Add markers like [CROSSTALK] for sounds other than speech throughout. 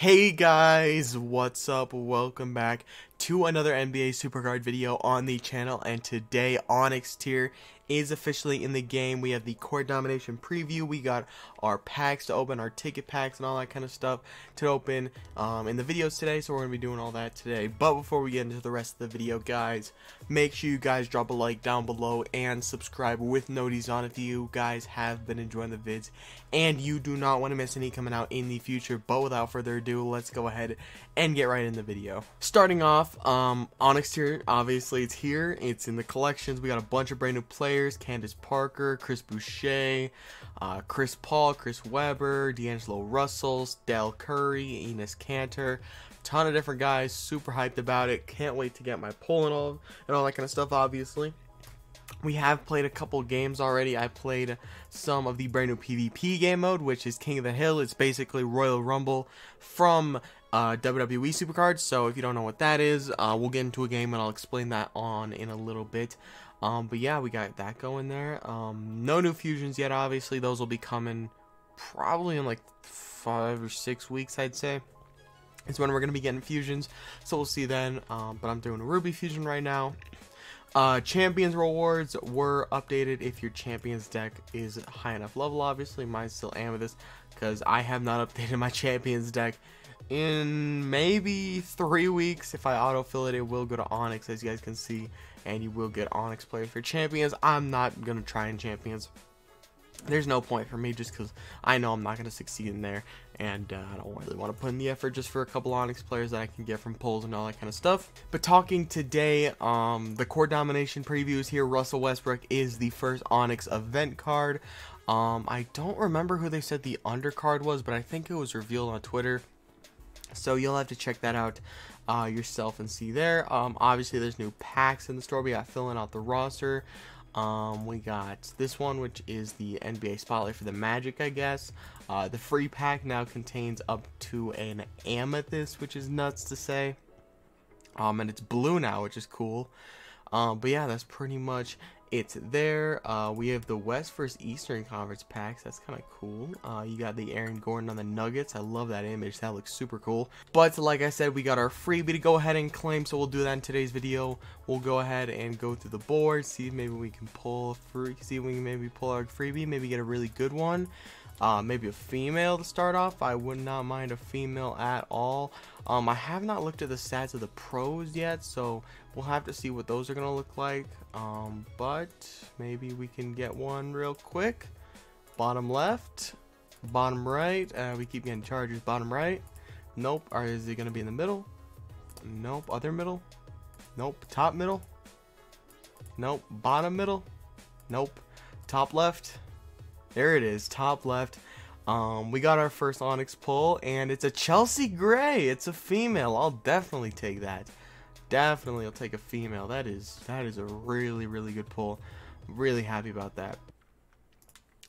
Hey guys, what's up? Welcome back to another NBA SuperGuard video on the channel and today Onyx tier is officially in the game. We have the court domination preview. We got our packs to open, our ticket packs and all that kind of stuff to open um, in the videos today. So we're going to be doing all that today. But before we get into the rest of the video guys, make sure you guys drop a like down below and subscribe with noties on if you guys have been enjoying the vids and you do not want to miss any coming out in the future. But without further ado, let's go ahead and get right in the video. Starting off um, Onyx here. obviously, it's here. It's in the collections. We got a bunch of brand new players: Candace Parker, Chris Boucher, uh, Chris Paul, Chris Webber, D'Angelo Russell, Dell Curry, Enos Cantor. Ton of different guys. Super hyped about it. Can't wait to get my pull and all and all that kind of stuff. Obviously. We have played a couple games already. I played some of the brand new PvP game mode, which is King of the Hill. It's basically Royal Rumble from uh, WWE Supercards. so if you don't know what that is, uh, we'll get into a game and I'll explain that on in a little bit. Um, but yeah, we got that going there. Um, no new fusions yet, obviously. Those will be coming probably in like five or six weeks, I'd say. Is when we're going to be getting fusions, so we'll see then. Um, but I'm doing a Ruby fusion right now. Uh, champions rewards were updated if your champions deck is high enough level, obviously. Mine still amethyst because I have not [LAUGHS] updated my champions deck in maybe three weeks if I autofill it it will go to Onyx as you guys can see and you will get Onyx players for champions I'm not gonna try in champions there's no point for me just because I know I'm not going to succeed in there and uh, I don't really want to put in the effort just for a couple Onyx players that I can get from polls and all that kind of stuff. But talking today, um, the core domination previews here. Russell Westbrook is the first Onyx event card. Um, I don't remember who they said the undercard was, but I think it was revealed on Twitter so you'll have to check that out uh, yourself and see there. Um, obviously, there's new packs in the store. We got filling out the roster. Um, we got this one, which is the NBA Spotlight for the Magic, I guess. Uh, the free pack now contains up to an amethyst, which is nuts to say. Um, and it's blue now, which is cool. Um, but yeah, that's pretty much it's there. Uh, we have the West versus Eastern Conference packs. That's kind of cool. Uh, you got the Aaron Gordon on the Nuggets. I love that image. That looks super cool. But like I said, we got our freebie to go ahead and claim. So we'll do that in today's video. We'll go ahead and go through the board. See if maybe we can pull free. See if we can maybe pull our freebie. Maybe get a really good one uh, maybe a female to start off. I would not mind a female at all. Um, I have not looked at the stats of the pros yet, so we'll have to see what those are going to look like. Um, but maybe we can get one real quick. Bottom left, bottom right. Uh, we keep getting chargers. Bottom right. Nope. Or is it going to be in the middle? Nope. Other middle? Nope. Top middle? Nope. Bottom middle? Nope. Top left? There it is, top left. Um, we got our first Onyx pull, and it's a Chelsea Gray. It's a female. I'll definitely take that. Definitely, I'll take a female. That is that is a really really good pull. I'm really happy about that.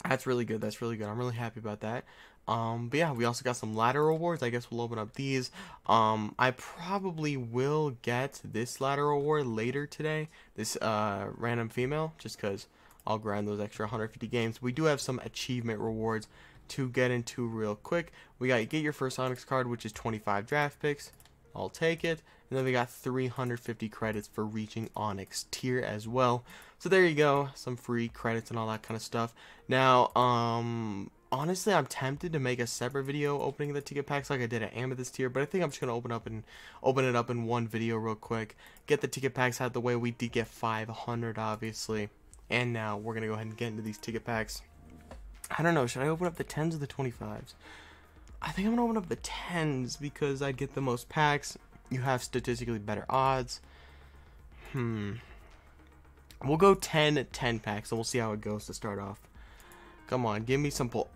That's really good. That's really good. I'm really happy about that. Um, but yeah, we also got some ladder awards. I guess we'll open up these. Um, I probably will get this ladder award later today. This uh, random female, just cause I'll grind those extra 150 games. We do have some achievement rewards to get into real quick. We got get your first Onyx card, which is 25 draft picks. I'll take it. And then we got 350 credits for reaching Onyx tier as well. So there you go, some free credits and all that kind of stuff. Now, um, honestly, I'm tempted to make a separate video opening the ticket packs like I did at Amethyst tier, but I think I'm just gonna open up and open it up in one video real quick. Get the ticket packs out of the way. We did get 500, obviously. And now we're gonna go ahead and get into these ticket packs. I don't know, should I open up the 10s or the 25s? I think I'm gonna open up the 10s because I'd get the most packs. You have statistically better odds. Hmm. We'll go 10 10 packs and we'll see how it goes to start off. Come on, give me some pull.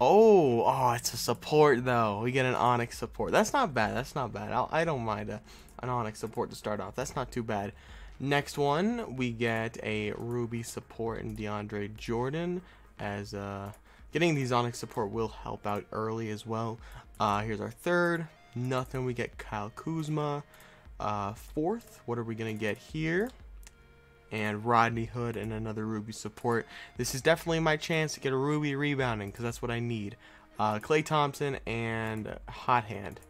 Oh, oh, it's a support though. We get an Onyx support. That's not bad. That's not bad. I'll, I do not mind a, an Onyx support to start off. That's not too bad. Next one, we get a Ruby support and DeAndre Jordan as uh, getting the Zonic support will help out early as well. Uh, here's our third. Nothing. We get Kyle Kuzma. Uh, fourth, what are we going to get here? And Rodney Hood and another Ruby support. This is definitely my chance to get a Ruby rebounding because that's what I need. Uh, Clay Thompson and Hot Hand.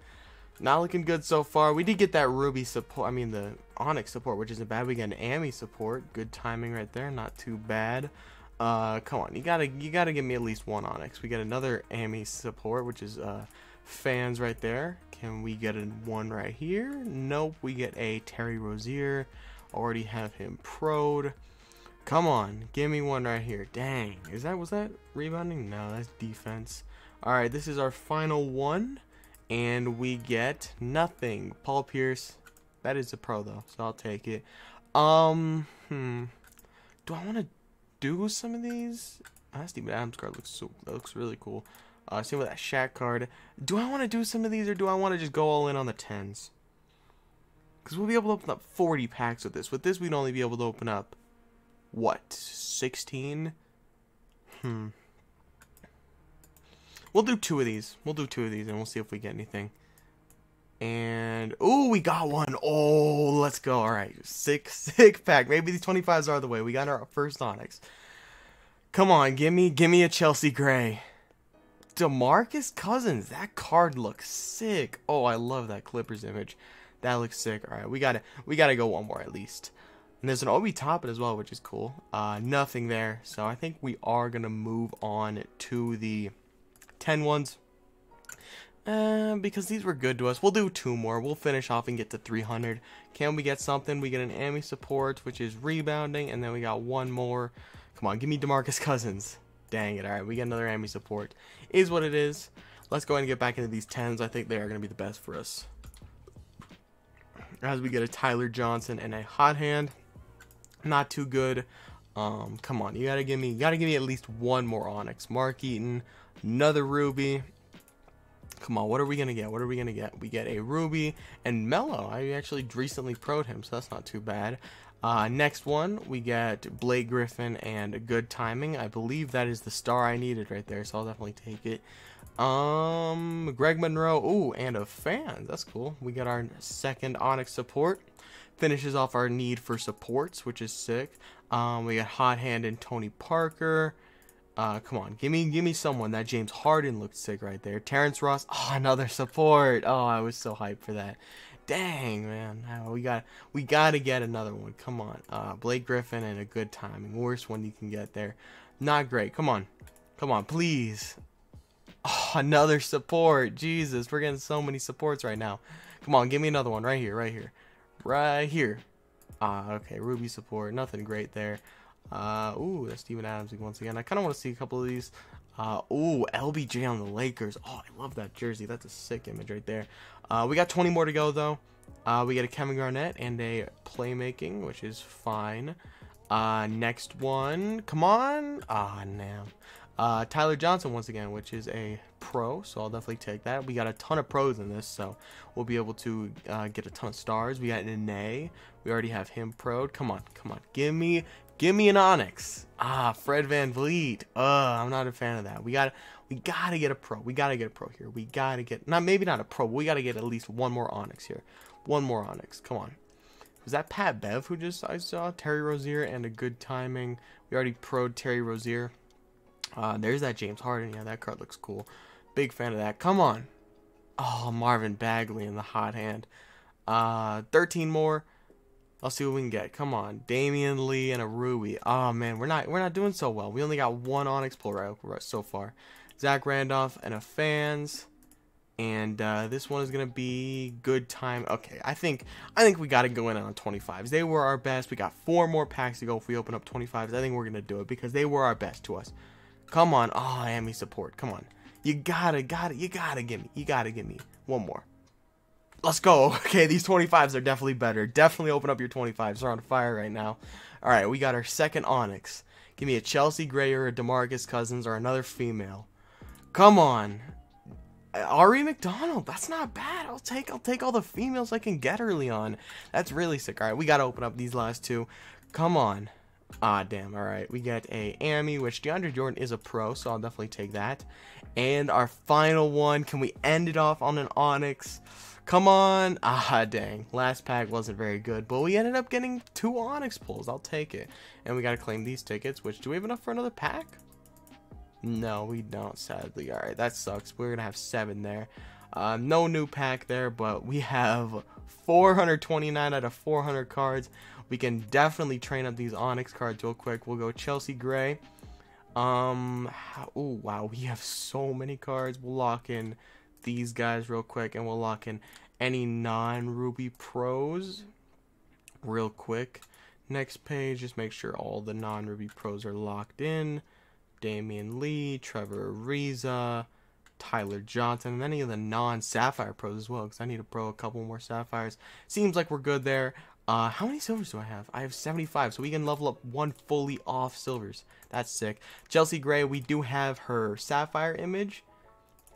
Not looking good so far. We did get that Ruby support, I mean the Onyx support, which isn't bad. We got an Ami support. Good timing right there, not too bad. Uh, come on, you gotta, you gotta give me at least one Onyx. We got another Ami support, which is, uh, fans right there. Can we get a one right here? Nope, we get a Terry Rozier. Already have him proed. Come on, give me one right here. Dang, is that, was that rebounding? No, that's defense. Alright, this is our final one and we get nothing. Paul Pierce, that is a pro though, so I'll take it. Um, hmm. Do I want to do some of these? Oh, ah, that Steven Adams card looks so that looks really cool. Uh, same with that Shaq card. Do I want to do some of these, or do I want to just go all in on the tens? Because we'll be able to open up 40 packs with this. With this, we'd only be able to open up what 16. Hmm. We'll do two of these. We'll do two of these, and we'll see if we get anything. And, oh, we got one. Oh, let's go. All right, sick, [LAUGHS] sick pack. Maybe these 25s are the way. We got our first Onyx. Come on, give me, give me a Chelsea Gray. DeMarcus Cousins. That card looks sick. Oh, I love that Clippers image. That looks sick. All right, we gotta, we gotta go one more at least. And there's an Obi Toppin as well, which is cool. Uh, nothing there. So I think we are gonna move on to the 10 ones. Uh, because these were good to us. We'll do two more. We'll finish off and get to 300. Can we get something? We get an Ami support, which is rebounding, and then we got one more. Come on, give me DeMarcus [LAUGHS] Cousins. Dang it. All right, we get another Ami support. Is what it is. Let's go ahead and get back into these 10s. I think they are going to be the best for us. As we get a Tyler Johnson and a Hot Hand. Not too good. Um, come on, you gotta give me, you gotta give me at least one more Onyx. Mark Eaton, another ruby. Come on, what are we going to get? What are we going to get? We get a ruby and mellow. I actually recently proed him, so that's not too bad. Uh, next one, we get Blake Griffin and Good Timing. I believe that is the star I needed right there, so I'll definitely take it. Um, Greg Monroe, ooh, and a fan. That's cool. We got our second Onyx support. Finishes off our need for supports, which is sick. Um, we got Hot Hand and Tony Parker. Uh, come on, give me give me someone. That James Harden looked sick right there. Terrence Ross, oh another support. Oh, I was so hyped for that. Dang man, oh, we got we got to get another one. Come on, uh, Blake Griffin and a good timing. Worst one you can get there. Not great. Come on, come on, please. Oh, another support. Jesus, we're getting so many supports right now. Come on, give me another one right here, right here, right here. Ah, uh, okay, Ruby support. Nothing great there. Uh, ooh, that's Steven Adams once again. I kind of want to see a couple of these. Uh, ooh, LBJ on the Lakers. Oh, I love that jersey. That's a sick image right there. Uh, we got 20 more to go, though. Uh, we get a Kevin Garnett and a playmaking, which is fine. Uh, next one. Come on. Ah, oh, no. Uh, Tyler Johnson once again, which is a pro, so I'll definitely take that. We got a ton of pros in this, so we'll be able to uh, get a ton of stars. We got Nene. We already have him proed. Come on, come on. Give me Give me an Onyx. Ah, Fred Van Vliet. Uh, I'm not a fan of that. We got we gotta get a pro. We gotta get a pro here. We gotta get not maybe not a pro, but we gotta get at least one more Onyx here. One more Onyx. Come on. Was that Pat Bev who just I saw? Terry Rozier and a good timing. We already proed Terry Rozier. Uh, there's that James Harden. Yeah, that card looks cool. Big fan of that. Come on. Oh, Marvin Bagley in the hot hand. Uh, 13 more. Let's see what we can get. Come on, Damian Lee and a Ruby. Oh ah, man, we're not we're not doing so well. We only got one Onyx pull right, so far. Zach Randolph and a Fans, and uh, this one is gonna be good time. Okay, I think I think we got to go in on 25s. They were our best. We got four more packs to go if we open up 25s. I think we're gonna do it because they were our best to us. Come on, oh ah, Amy, support. Come on, you gotta gotta you gotta give me you gotta give me one more. Let's go. [LAUGHS] Okay, these 25s are definitely better. Definitely open up your 25s. They're on fire right now. All right, we got our second Onyx. Give me a Chelsea Gray or a DeMarcus Cousins or another female. Come on. Uh, Ari McDonald, that's not bad. I'll take I'll take all the females I can get early on. That's really sick. All right, we got to open up these last two. Come on. Ah, damn. All right, we get a Amy, which DeAndre Jordan is a pro, so I'll definitely take that. And our final one, can we end it off on an Onyx? Come on. [LAUGHS] Ah, dang. Last pack wasn't very good, but we ended up getting two Onyx pulls. I'll take it. And we got to claim these tickets, which do we have enough for another pack? No, we don't, sadly. All right, that sucks. We're going to have seven there. Uh, no new pack there, but we have 429 out of 400 cards. We can definitely train up these Onyx cards real quick. We'll go Chelsea Gray. Um, oh, wow. We have so many cards. We'll lock in these guys real quick and we'll lock in any non-Ruby pros real quick. Next page, just make sure all the non-Ruby pros are locked in. Damian Lee, Trevor Ariza, Tyler Johnson, and any of the non-Sapphire pros as well, because I need to pro a couple more Sapphires. Seems like we're good there. Uh, how many silvers do I have? I have 75, so we can level up one fully off silvers. That's sick. Chelsea Gray, we do have her Sapphire image,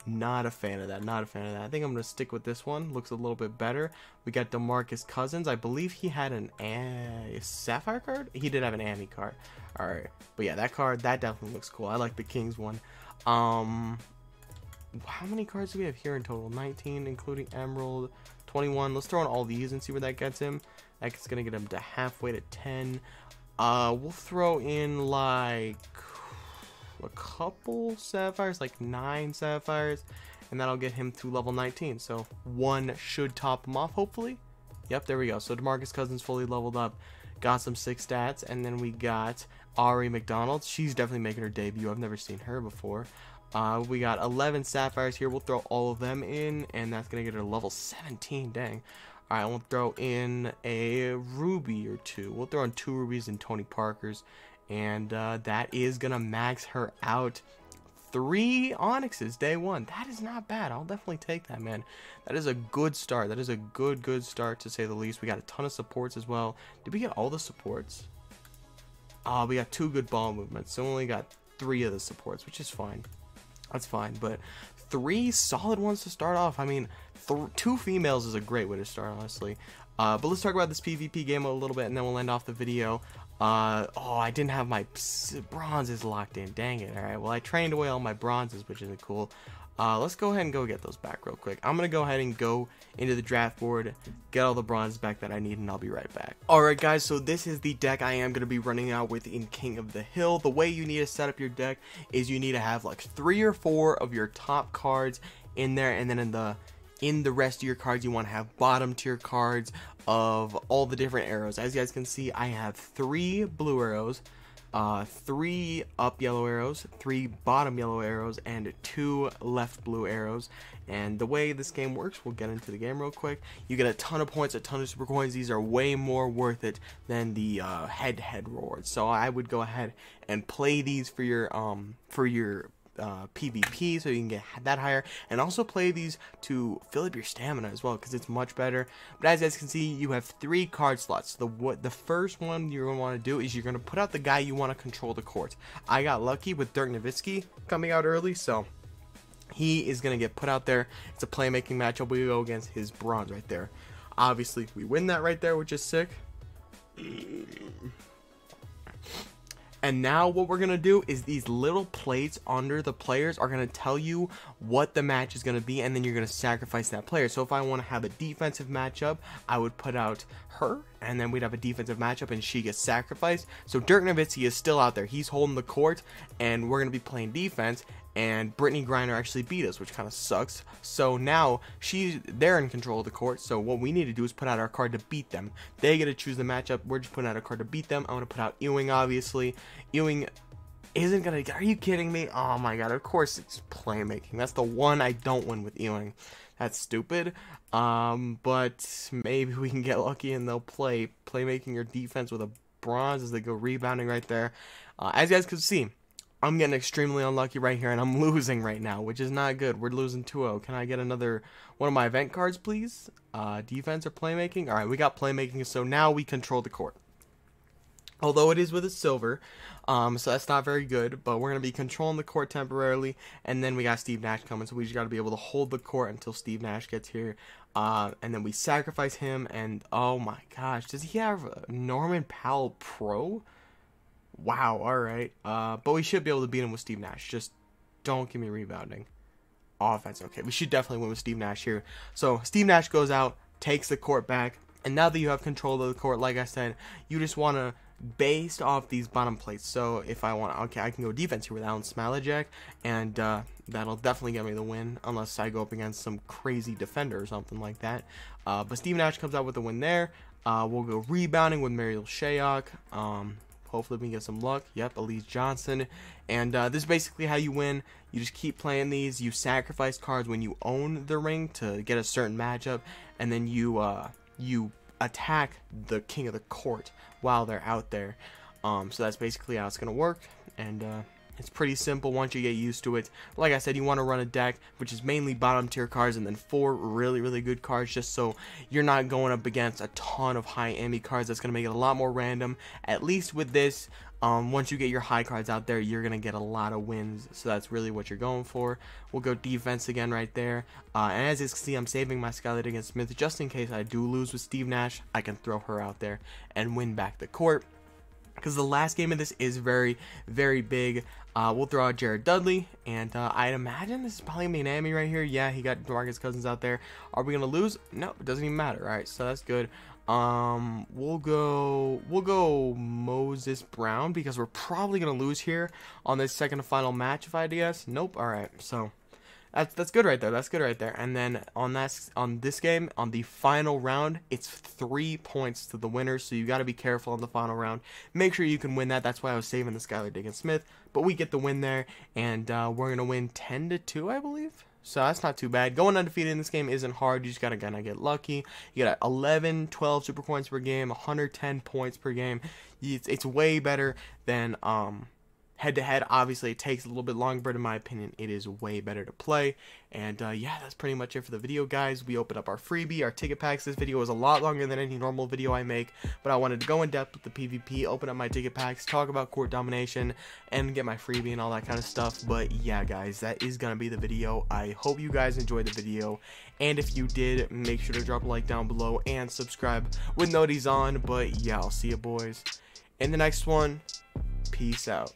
not a fan of that. Not a fan of that. I think I'm going to stick with this one. Looks a little bit better. We got DeMarcus Cousins. I believe he had an a Sapphire card? He did have an Ami card. Alright. But yeah, that card, that definitely looks cool. I like the Kings one. Um, How many cards do we have here in total? 19, including Emerald. 21. Let's throw in all these and see where that gets him. That's going to get him to halfway to 10. Uh, we'll throw in like a couple sapphires, like nine sapphires, and that'll get him to level 19. So one should top him off, hopefully. Yep, there we go. So DeMarcus Cousins fully leveled up, got some six stats, and then we got Ari McDonald. She's definitely making her debut. I've never seen her before. Uh, we got 11 sapphires here. We'll throw all of them in, and that's going to get her level 17. Dang. All right, we'll throw in a ruby or two. We'll throw in two rubies and Tony Parker's, and uh, that is going to max her out three Onyxes day one. That is not bad. I'll definitely take that, man. That is a good start. That is a good, good start, to say the least. We got a ton of supports as well. Did we get all the supports? Ah, we got two good ball movements. So only got three of the supports, which is fine. That's fine, but three solid ones to start off. I mean, two females is a great way to start, honestly. Uh, but let's talk about this PvP game a little bit, and then we'll end off the video. Uh, oh, I didn't have my bronzes locked in. Dang it. All right. Well, I trained away all my bronzes, which isn't cool. Uh, let's go ahead and go get those back real quick. I'm going to go ahead and go into the draft board, get all the bronzes back that I need, and I'll be right back. Alright guys, so this is the deck I am going to be running out with in King of the Hill. The way you need to set up your deck is you need to have like three or four of your top cards in there, and then in the in the rest of your cards. You want to have bottom tier cards of all the different arrows. As you guys can see, I have three blue arrows, uh, three up yellow arrows, three bottom yellow arrows, and two left blue arrows. And the way this game works, we'll get into the game real quick. You get a ton of points, a ton of super coins. These are way more worth it than the uh, head head rewards. So I would go ahead and play these for your um for your uh, PvP, so you can get that higher, and also play these to fill up your stamina as well, because it's much better. But as you guys can see, you have three card slots. The what the first one you're gonna want to do is you're gonna put out the guy you want to control the court. I got lucky with Dirk Nowitzki coming out early, so he is gonna get put out there. It's a playmaking matchup. We go against his bronze right there. Obviously, we win that right there, which is sick. And now what we're gonna do is these little plates under the players are gonna tell you what the match is gonna be and then you're gonna sacrifice that player. So if I wanna have a defensive matchup, I would put out her and then we'd have a defensive matchup and she gets sacrificed. So Dirk Nowitzki is still out there. He's holding the court and we're going to be playing defense and Brittany Griner actually beat us, which kind of sucks. So now she they're in control of the court. So what we need to do is put out our card to beat them. They get to choose the matchup. We're just putting out a card to beat them. I want to put out Ewing, obviously. Ewing isn't gonna. Are you kidding me? Oh my god! Of course it's playmaking. That's the one I don't win with Ewing. That's stupid. Um, but maybe we can get lucky and they'll play playmaking or defense with a bronze as they go rebounding right there. Uh, as you guys can see I'm getting extremely unlucky right here, and I'm losing right now, which is not good. We're losing 2-0. Can I get another one of my event cards, please? Uh, defense or playmaking? All right, we got playmaking, so now we control the court. Although it is with a silver, um, so that's not very good, but we're going to be controlling the court temporarily, and then we got Steve Nash coming, so we just got to be able to hold the court until Steve Nash gets here, uh, and then we sacrifice him, and oh my gosh, does he have Norman Powell Pro? wow, all right. Uh, but we should be able to beat him with Steve Nash. Just don't give me rebounding. Offense, okay. We should definitely win with Steve Nash here. So Steve Nash goes out, takes the court back, and now that you have control of the court, like I said, you just want to based off these bottom plates. So if I want, okay, I can go defense here with Alan Smilajek, and uh, that'll definitely get me the win, unless I go up against some crazy defender or something like that. Uh, but Steve Nash comes out with the win there. Uh, we'll go rebounding with Mariel Shayok. Um, Hopefully we can get some luck. Yep, Elise Johnson. And uh, this is basically how you win. You just keep playing these. You sacrifice cards when you own the ring to get a certain matchup. And then you, uh, you attack the king of the court while they're out there. Um, so that's basically how it's going to work. And uh, it's pretty simple once you get used to it. Like I said, you want to run a deck which is mainly bottom tier cards and then four really, really good cards just so you're not going up against a ton of high AMI cards. That's going to make it a lot more random. At least with this, um, once you get your high cards out there, you're going to get a lot of wins. So that's really what you're going for. We'll go defense again right there. Uh, and as you can see, I'm saving my Skylight against Smith just in case I do lose with Steve Nash. I can throw her out there and win back the court because the last game of this is very, very big. Uh, we'll throw out Jared Dudley, and uh, I'd imagine this is probably going to be an enemy right here. Yeah, he got DeMarcus Cousins out there. Are we going to lose? No, it doesn't even matter. All right, so that's good. Um, we'll go, we'll go Moses Brown because we're probably going to lose here on this second final match, if I had to guess. Nope. All right, so that's that's good right there. That's good right there. And then on that on this game on the final round, it's three points to the winner. So you got to be careful on the final round. Make sure you can win that. That's why I was saving the Skylar Diggins Smith. But we get the win there, and uh, we're gonna win ten to two, I believe. So that's not too bad. Going undefeated in this game isn't hard. You just gotta kind of get lucky. You got 11, 12 super coins per game, 110 points per game. It's, it's way better than um head to head, obviously it takes a little bit longer, but in my opinion, it is way better to play. And uh, yeah, that's pretty much it for the video, guys. We opened up our freebie, our ticket packs. This video is a lot longer than any normal video I make, but I wanted to go in depth with the PvP, open up my ticket packs, talk about court domination, and get my freebie and all that kind of stuff. But yeah, guys, that is going to be the video. I hope you guys enjoyed the video. And if you did, make sure to drop a like down below and subscribe with noties on. But yeah, I'll see you boys in the next one. Peace out.